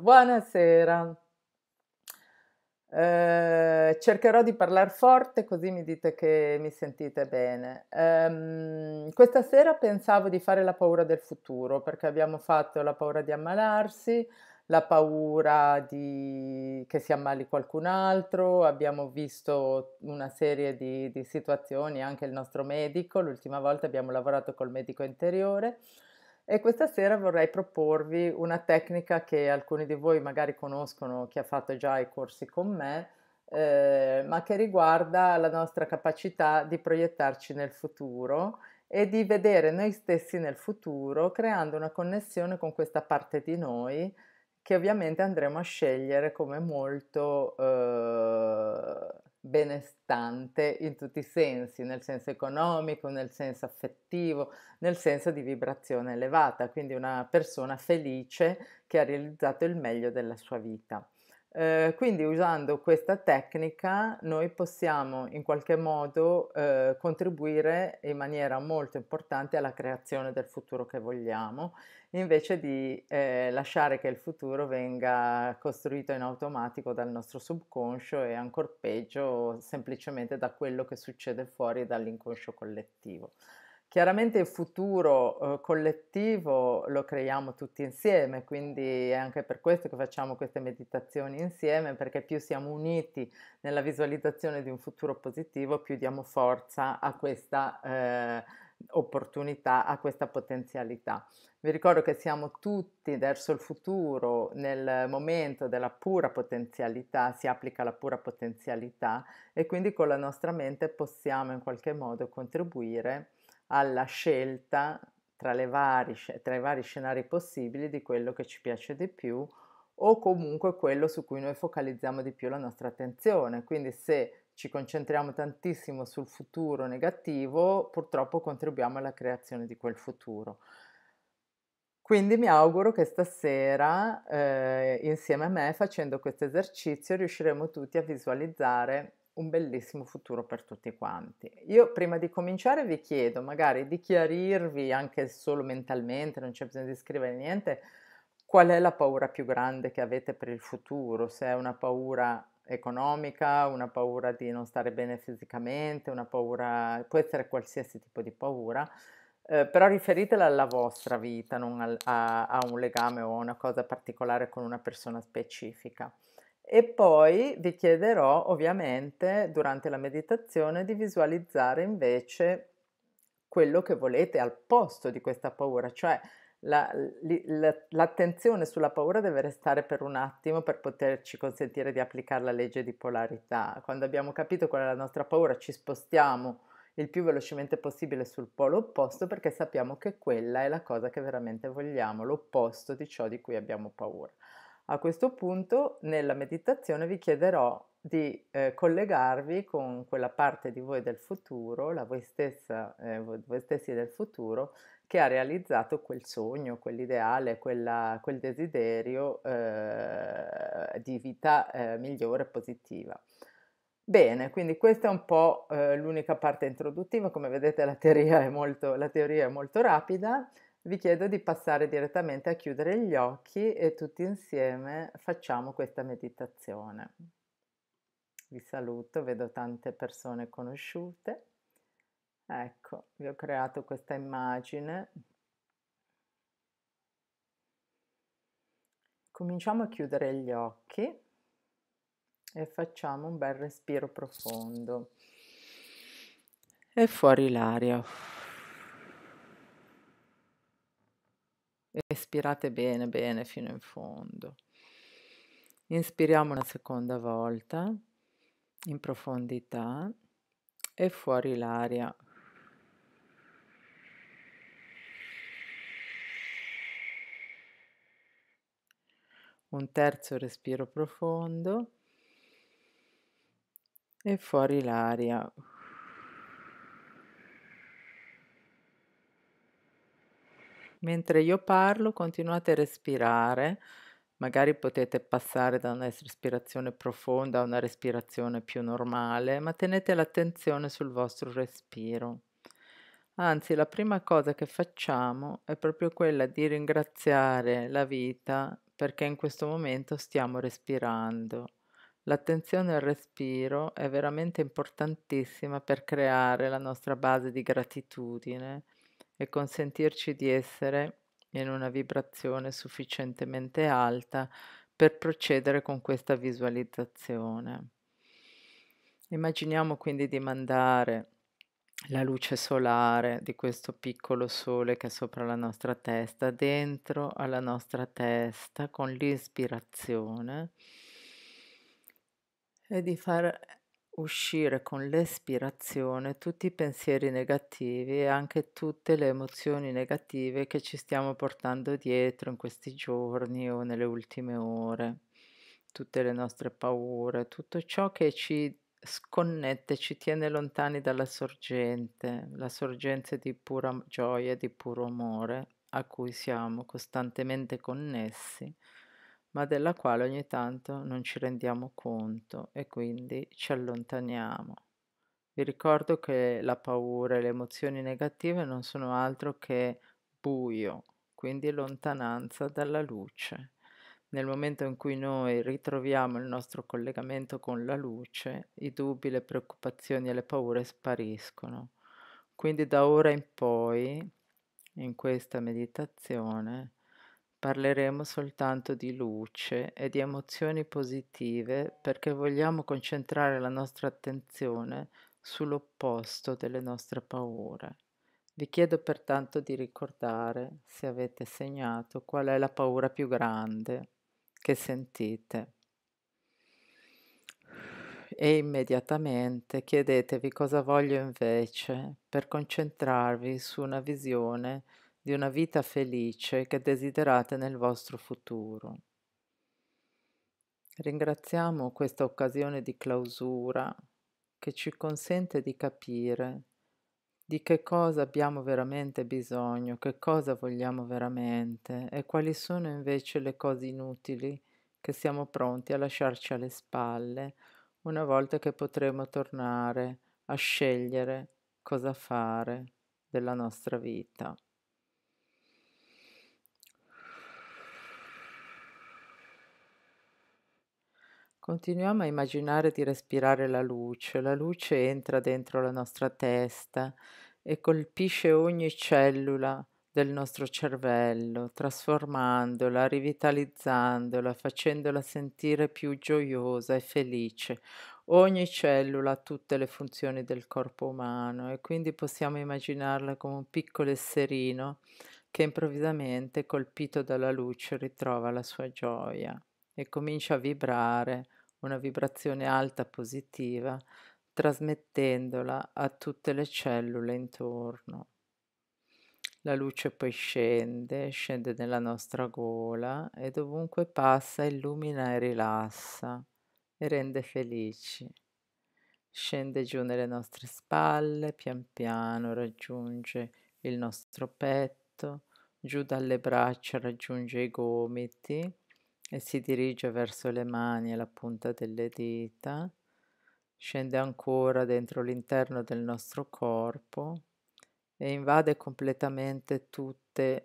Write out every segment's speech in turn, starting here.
buonasera. Eh, cercherò di parlare forte così mi dite che mi sentite bene. Eh, questa sera pensavo di fare la paura del futuro perché abbiamo fatto la paura di ammalarsi, la paura di... che si ammali qualcun altro, abbiamo visto una serie di, di situazioni, anche il nostro medico, l'ultima volta abbiamo lavorato col medico interiore. E questa sera vorrei proporvi una tecnica che alcuni di voi magari conoscono, chi ha fatto già i corsi con me, eh, ma che riguarda la nostra capacità di proiettarci nel futuro e di vedere noi stessi nel futuro creando una connessione con questa parte di noi che ovviamente andremo a scegliere come molto eh, benestante in tutti i sensi, nel senso economico, nel senso affettivo, nel senso di vibrazione elevata, quindi una persona felice che ha realizzato il meglio della sua vita. Eh, quindi usando questa tecnica noi possiamo in qualche modo eh, contribuire in maniera molto importante alla creazione del futuro che vogliamo, invece di eh, lasciare che il futuro venga costruito in automatico dal nostro subconscio e ancora peggio semplicemente da quello che succede fuori dall'inconscio collettivo. Chiaramente il futuro eh, collettivo lo creiamo tutti insieme, quindi è anche per questo che facciamo queste meditazioni insieme, perché più siamo uniti nella visualizzazione di un futuro positivo, più diamo forza a questa eh, opportunità, a questa potenzialità. Vi ricordo che siamo tutti verso il futuro nel momento della pura potenzialità, si applica la pura potenzialità e quindi con la nostra mente possiamo in qualche modo contribuire alla scelta tra, vari, tra, i vari scenari possibili di quello che ci piace di più o comunque quello su cui noi focalizziamo di più la nostra attenzione. Quindi se ci concentriamo tantissimo sul futuro negativo, purtroppo contribuiamo alla creazione di quel futuro. Quindi mi auguro che stasera eh, insieme a me facendo questo esercizio riusciremo tutti a visualizzare un bellissimo futuro per tutti quanti. Io prima di cominciare vi chiedo magari di chiarirvi anche solo mentalmente, non c'è bisogno di scrivere niente, qual è la paura più grande che avete per il futuro, se è una paura economica, una paura di non stare bene fisicamente, una paura, può essere qualsiasi tipo di paura. Eh, però riferitela alla vostra vita, non al, a, a un legame o a una cosa particolare con una persona specifica. E poi vi chiederò ovviamente durante la meditazione di visualizzare invece quello che volete al posto di questa paura, cioè la, la, l'attenzione sulla paura deve restare per un attimo per poterci consentire di applicare la legge di polarità. Quando abbiamo capito qual è la nostra paura ci spostiamo il più velocemente possibile sul polo opposto perché sappiamo che quella è la cosa che veramente vogliamo, l'opposto di ciò di cui abbiamo paura. A questo punto nella meditazione vi chiederò di eh, collegarvi con quella parte di voi del futuro, la voi stessa, eh, voi, voi stessi del futuro, che ha realizzato quel sogno, quell'ideale, quella, quel desiderio eh, di vita eh, migliore e positiva. Bene, quindi questa è un po' eh, l'unica parte introduttiva, come vedete la teoria è molto, la teoria è molto rapida vi chiedo di passare direttamente a chiudere gli occhi e tutti insieme facciamo questa meditazione. Vi saluto, vedo tante persone conosciute. Ecco, vi ho creato questa immagine. Cominciamo a chiudere gli occhi e facciamo un bel respiro profondo e fuori l'aria. Espirate bene, bene fino in fondo. Inspiriamo una seconda volta in profondità e fuori l'aria. Un terzo respiro profondo e fuori l'aria. Mentre io parlo, continuate a respirare. Magari potete passare da una respirazione profonda a una respirazione più normale, ma tenete l'attenzione sul vostro respiro. Anzi, la prima cosa che facciamo è proprio quella di ringraziare la vita perché in questo momento stiamo respirando. L'attenzione al respiro è veramente importantissima per creare la nostra base di gratitudine e consentirci di essere in una vibrazione sufficientemente alta per procedere con questa visualizzazione. Immaginiamo quindi di mandare la luce solare di questo piccolo sole che è sopra la nostra testa, dentro alla nostra testa con l'ispirazione e di far uscire con l'espirazione tutti i pensieri negativi e anche tutte le emozioni negative che ci stiamo portando dietro in questi giorni o nelle ultime ore, tutte le nostre paure, tutto ciò che ci sconnette, ci tiene lontani dalla sorgente, la sorgente di pura gioia, di puro amore a cui siamo costantemente connessi ma della quale ogni tanto non ci rendiamo conto e quindi ci allontaniamo. Vi ricordo che la paura e le emozioni negative non sono altro che buio, quindi lontananza dalla luce. Nel momento in cui noi ritroviamo il nostro collegamento con la luce, i dubbi, le preoccupazioni e le paure spariscono. Quindi da ora in poi, in questa meditazione, Parleremo soltanto di luce e di emozioni positive perché vogliamo concentrare la nostra attenzione sull'opposto delle nostre paure. Vi chiedo pertanto di ricordare, se avete segnato, qual è la paura più grande che sentite. E immediatamente chiedetevi cosa voglio invece per concentrarvi su una visione di una vita felice che desiderate nel vostro futuro. Ringraziamo questa occasione di clausura che ci consente di capire di che cosa abbiamo veramente bisogno, che cosa vogliamo veramente e quali sono invece le cose inutili che siamo pronti a lasciarci alle spalle una volta che potremo tornare a scegliere cosa fare della nostra vita. Continuiamo a immaginare di respirare la luce, la luce entra dentro la nostra testa e colpisce ogni cellula del nostro cervello, trasformandola, rivitalizzandola, facendola sentire più gioiosa e felice. Ogni cellula ha tutte le funzioni del corpo umano e quindi possiamo immaginarla come un piccolo esserino che improvvisamente, colpito dalla luce, ritrova la sua gioia e comincia a vibrare una vibrazione alta positiva, trasmettendola a tutte le cellule intorno. La luce poi scende, scende nella nostra gola e dovunque passa illumina e rilassa e rende felici. Scende giù nelle nostre spalle, pian piano raggiunge il nostro petto, giù dalle braccia raggiunge i gomiti e si dirige verso le mani e la punta delle dita, scende ancora dentro l'interno del nostro corpo e invade completamente tutti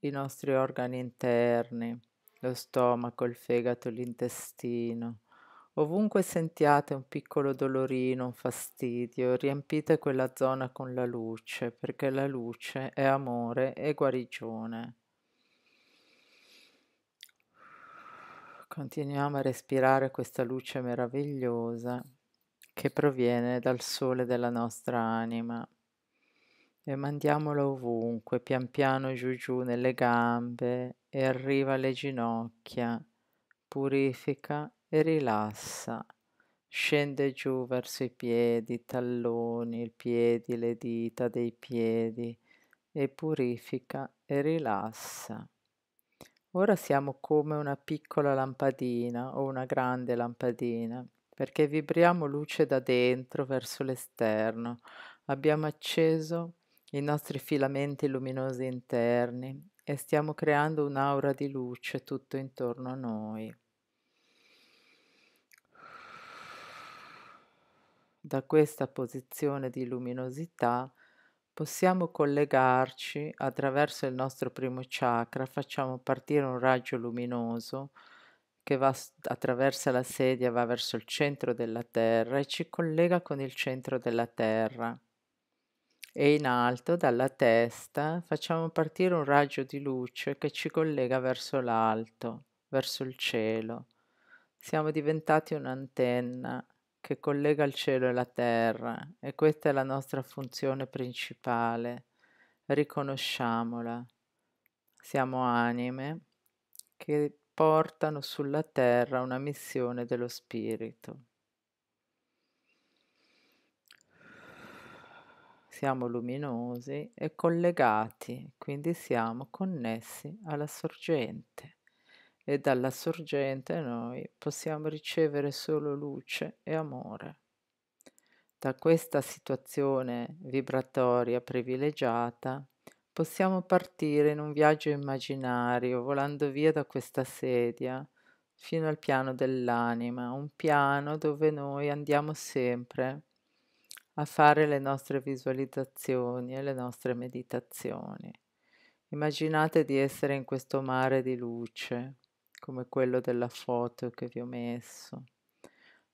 i nostri organi interni, lo stomaco, il fegato, l'intestino. Ovunque sentiate un piccolo dolorino, un fastidio, riempite quella zona con la luce, perché la luce è amore e guarigione. Continuiamo a respirare questa luce meravigliosa che proviene dal sole della nostra anima e mandiamola ovunque, pian piano giù giù nelle gambe e arriva alle ginocchia, purifica e rilassa. Scende giù verso i piedi, i talloni, i piedi, le dita dei piedi e purifica e rilassa. Ora siamo come una piccola lampadina o una grande lampadina, perché vibriamo luce da dentro verso l'esterno. Abbiamo acceso i nostri filamenti luminosi interni e stiamo creando un'aura di luce tutto intorno a noi. Da questa posizione di luminosità possiamo collegarci attraverso il nostro primo chakra, facciamo partire un raggio luminoso che va, attraversa la sedia, va verso il centro della Terra e ci collega con il centro della Terra. E in alto dalla testa facciamo partire un raggio di luce che ci collega verso l'alto, verso il cielo. Siamo diventati un'antenna che collega il cielo e la terra e questa è la nostra funzione principale. Riconosciamola. Siamo anime che portano sulla terra una missione dello spirito. Siamo luminosi e collegati, quindi siamo connessi alla sorgente e dalla sorgente noi possiamo ricevere solo luce e amore. Da questa situazione vibratoria privilegiata possiamo partire in un viaggio immaginario volando via da questa sedia fino al piano dell'anima, un piano dove noi andiamo sempre a fare le nostre visualizzazioni e le nostre meditazioni. Immaginate di essere in questo mare di luce, come quello della foto che vi ho messo,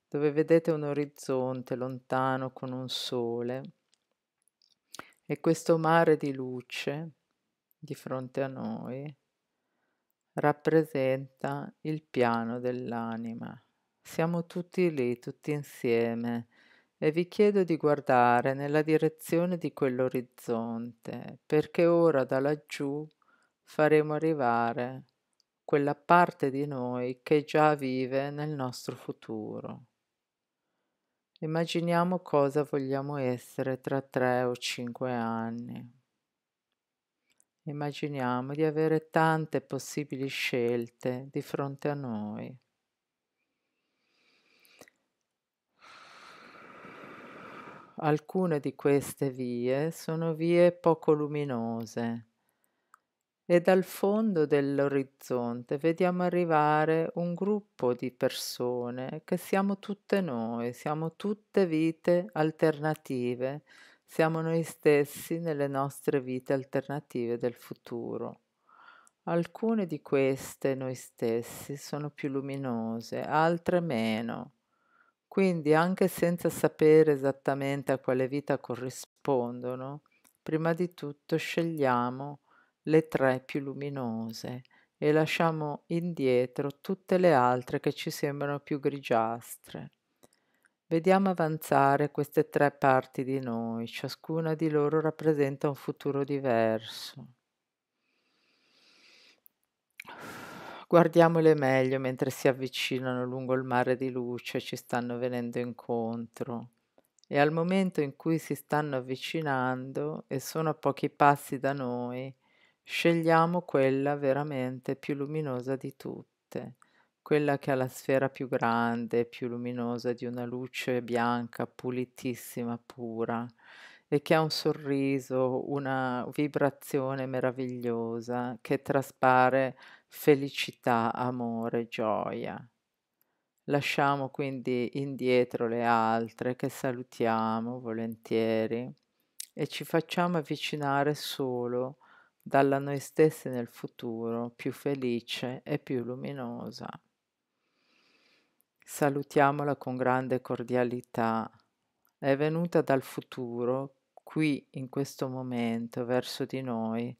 dove vedete un orizzonte lontano con un sole e questo mare di luce di fronte a noi rappresenta il piano dell'anima. Siamo tutti lì, tutti insieme, e vi chiedo di guardare nella direzione di quell'orizzonte, perché ora da laggiù faremo arrivare quella parte di noi che già vive nel nostro futuro. Immaginiamo cosa vogliamo essere tra tre o cinque anni. Immaginiamo di avere tante possibili scelte di fronte a noi. Alcune di queste vie sono vie poco luminose, e dal fondo dell'orizzonte vediamo arrivare un gruppo di persone che siamo tutte noi, siamo tutte vite alternative, siamo noi stessi nelle nostre vite alternative del futuro. Alcune di queste noi stessi sono più luminose, altre meno. Quindi anche senza sapere esattamente a quale vita corrispondono, prima di tutto scegliamo le tre più luminose e lasciamo indietro tutte le altre che ci sembrano più grigiastre. Vediamo avanzare queste tre parti di noi, ciascuna di loro rappresenta un futuro diverso. Guardiamole meglio mentre si avvicinano lungo il mare di luce, ci stanno venendo incontro. E al momento in cui si stanno avvicinando e sono a pochi passi da noi, Scegliamo quella veramente più luminosa di tutte, quella che ha la sfera più grande, più luminosa di una luce bianca, pulitissima, pura e che ha un sorriso, una vibrazione meravigliosa che traspare felicità, amore, gioia. Lasciamo quindi indietro le altre che salutiamo volentieri e ci facciamo avvicinare solo a dalla noi stessi nel futuro più felice e più luminosa. Salutiamola con grande cordialità. È venuta dal futuro, qui in questo momento, verso di noi,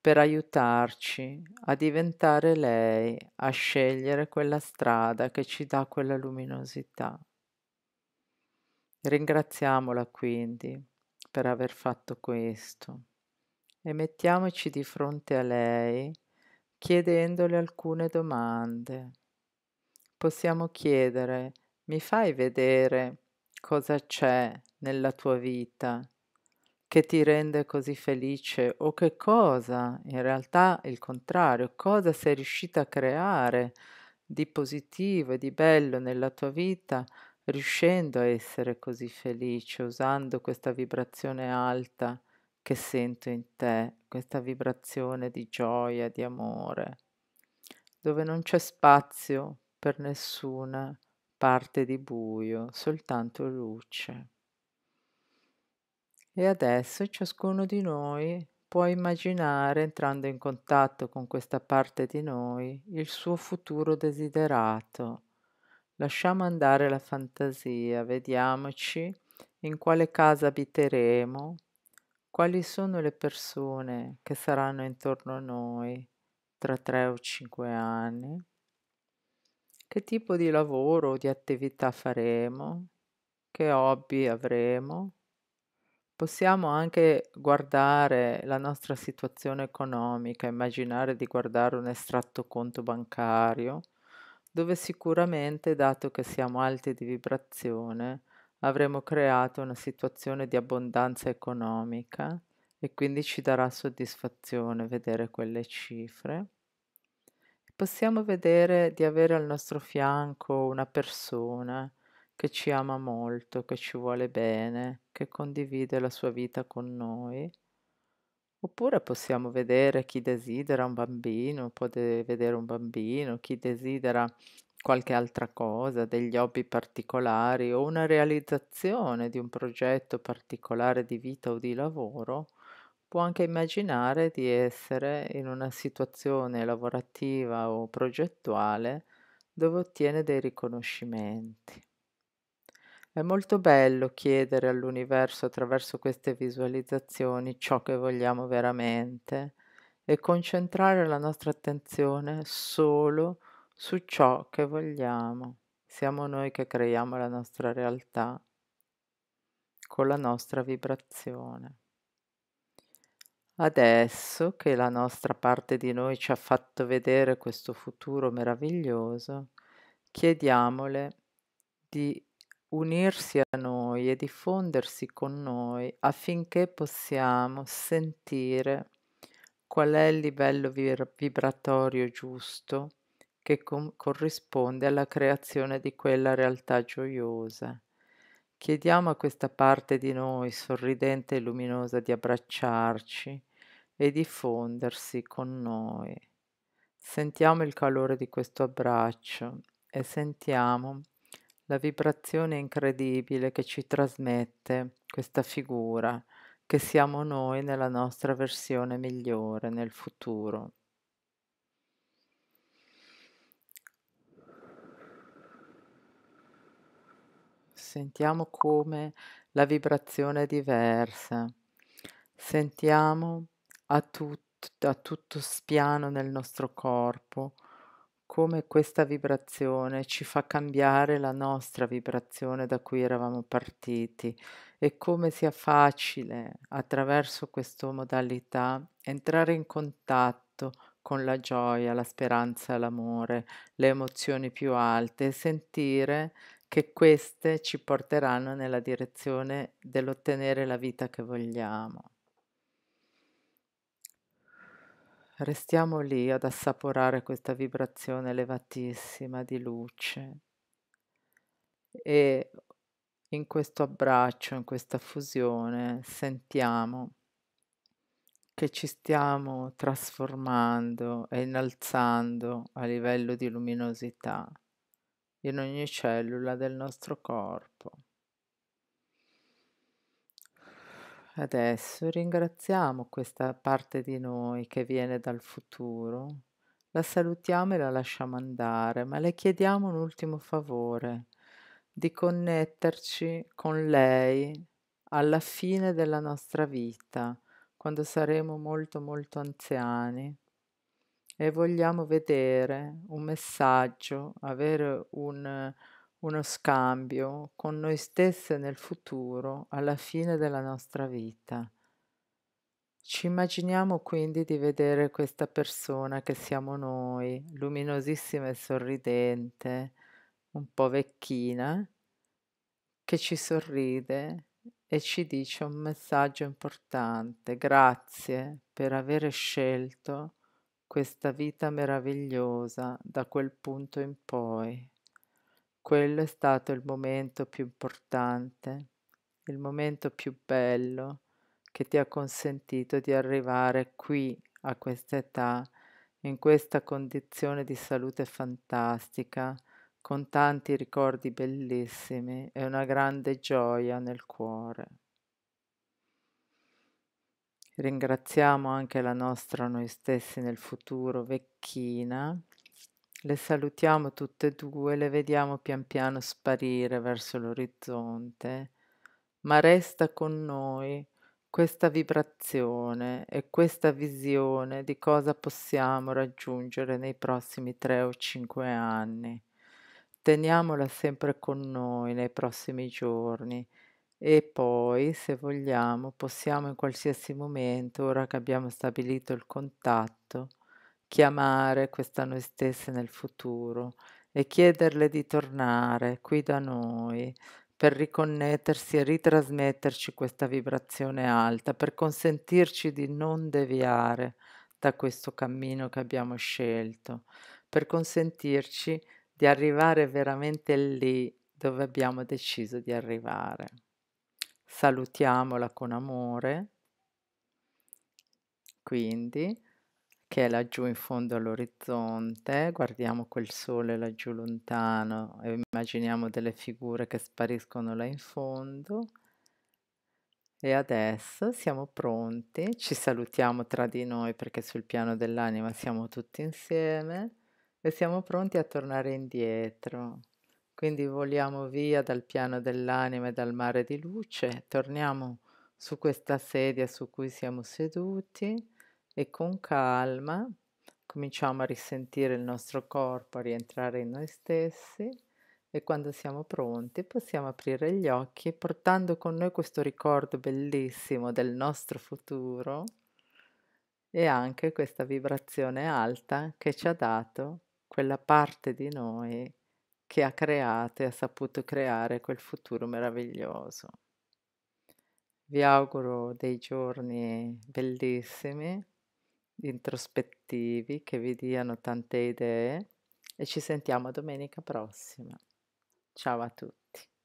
per aiutarci a diventare lei, a scegliere quella strada che ci dà quella luminosità. Ringraziamola quindi per aver fatto questo e mettiamoci di fronte a lei chiedendole alcune domande. Possiamo chiedere, mi fai vedere cosa c'è nella tua vita che ti rende così felice o che cosa, in realtà il contrario, cosa sei riuscita a creare di positivo e di bello nella tua vita riuscendo a essere così felice, usando questa vibrazione alta che sento in te, questa vibrazione di gioia, di amore, dove non c'è spazio per nessuna parte di buio, soltanto luce. E adesso ciascuno di noi può immaginare, entrando in contatto con questa parte di noi, il suo futuro desiderato. Lasciamo andare la fantasia, vediamoci in quale casa abiteremo, quali sono le persone che saranno intorno a noi tra tre o cinque anni, che tipo di lavoro o di attività faremo, che hobby avremo. Possiamo anche guardare la nostra situazione economica, immaginare di guardare un estratto conto bancario, dove sicuramente, dato che siamo alti di vibrazione, avremo creato una situazione di abbondanza economica e quindi ci darà soddisfazione vedere quelle cifre. Possiamo vedere di avere al nostro fianco una persona che ci ama molto, che ci vuole bene, che condivide la sua vita con noi. Oppure possiamo vedere chi desidera un bambino, può de- vedere un bambino, chi desidera qualche altra cosa, degli hobby particolari o una realizzazione di un progetto particolare di vita o di lavoro, può anche immaginare di essere in una situazione lavorativa o progettuale dove ottiene dei riconoscimenti. È molto bello chiedere all'universo attraverso queste visualizzazioni ciò che vogliamo veramente e concentrare la nostra attenzione solo su ciò che vogliamo. Siamo noi che creiamo la nostra realtà con la nostra vibrazione. Adesso che la nostra parte di noi ci ha fatto vedere questo futuro meraviglioso, chiediamole di unirsi a noi e diffondersi con noi affinché possiamo sentire qual è il livello vir- vibratorio giusto che com- corrisponde alla creazione di quella realtà gioiosa. Chiediamo a questa parte di noi, sorridente e luminosa, di abbracciarci e diffondersi con noi. Sentiamo il calore di questo abbraccio e sentiamo la vibrazione incredibile che ci trasmette questa figura, che siamo noi nella nostra versione migliore nel futuro. sentiamo come la vibrazione è diversa, sentiamo a, tut- a tutto spiano nel nostro corpo come questa vibrazione ci fa cambiare la nostra vibrazione da cui eravamo partiti e come sia facile attraverso questa modalità entrare in contatto con la gioia, la speranza, l'amore, le emozioni più alte e sentire che queste ci porteranno nella direzione dell'ottenere la vita che vogliamo. Restiamo lì ad assaporare questa vibrazione elevatissima di luce e in questo abbraccio, in questa fusione, sentiamo che ci stiamo trasformando e innalzando a livello di luminosità in ogni cellula del nostro corpo. Adesso ringraziamo questa parte di noi che viene dal futuro, la salutiamo e la lasciamo andare, ma le chiediamo un ultimo favore, di connetterci con lei alla fine della nostra vita, quando saremo molto molto anziani e vogliamo vedere un messaggio, avere un, uno scambio con noi stesse nel futuro, alla fine della nostra vita. Ci immaginiamo quindi di vedere questa persona che siamo noi, luminosissima e sorridente, un po' vecchina, che ci sorride e ci dice un messaggio importante. Grazie per aver scelto questa vita meravigliosa da quel punto in poi. Quello è stato il momento più importante, il momento più bello che ti ha consentito di arrivare qui a questa età, in questa condizione di salute fantastica, con tanti ricordi bellissimi e una grande gioia nel cuore. Ringraziamo anche la nostra noi stessi nel futuro vecchina. Le salutiamo tutte e due, le vediamo pian piano sparire verso l'orizzonte, ma resta con noi questa vibrazione e questa visione di cosa possiamo raggiungere nei prossimi tre o cinque anni. Teniamola sempre con noi nei prossimi giorni e poi, se vogliamo, possiamo in qualsiasi momento, ora che abbiamo stabilito il contatto, chiamare questa noi stessa nel futuro e chiederle di tornare qui da noi per riconnettersi e ritrasmetterci questa vibrazione alta, per consentirci di non deviare da questo cammino che abbiamo scelto, per consentirci di arrivare veramente lì dove abbiamo deciso di arrivare salutiamola con amore, quindi, che è laggiù in fondo all'orizzonte, guardiamo quel sole laggiù lontano e immaginiamo delle figure che spariscono là in fondo. E adesso siamo pronti, ci salutiamo tra di noi perché sul piano dell'anima siamo tutti insieme e siamo pronti a tornare indietro. Quindi voliamo via dal piano dell'anima e dal mare di luce, torniamo su questa sedia su cui siamo seduti e con calma cominciamo a risentire il nostro corpo, a rientrare in noi stessi e quando siamo pronti possiamo aprire gli occhi portando con noi questo ricordo bellissimo del nostro futuro e anche questa vibrazione alta che ci ha dato quella parte di noi che ha creato e ha saputo creare quel futuro meraviglioso. Vi auguro dei giorni bellissimi, introspettivi, che vi diano tante idee e ci sentiamo domenica prossima. Ciao a tutti.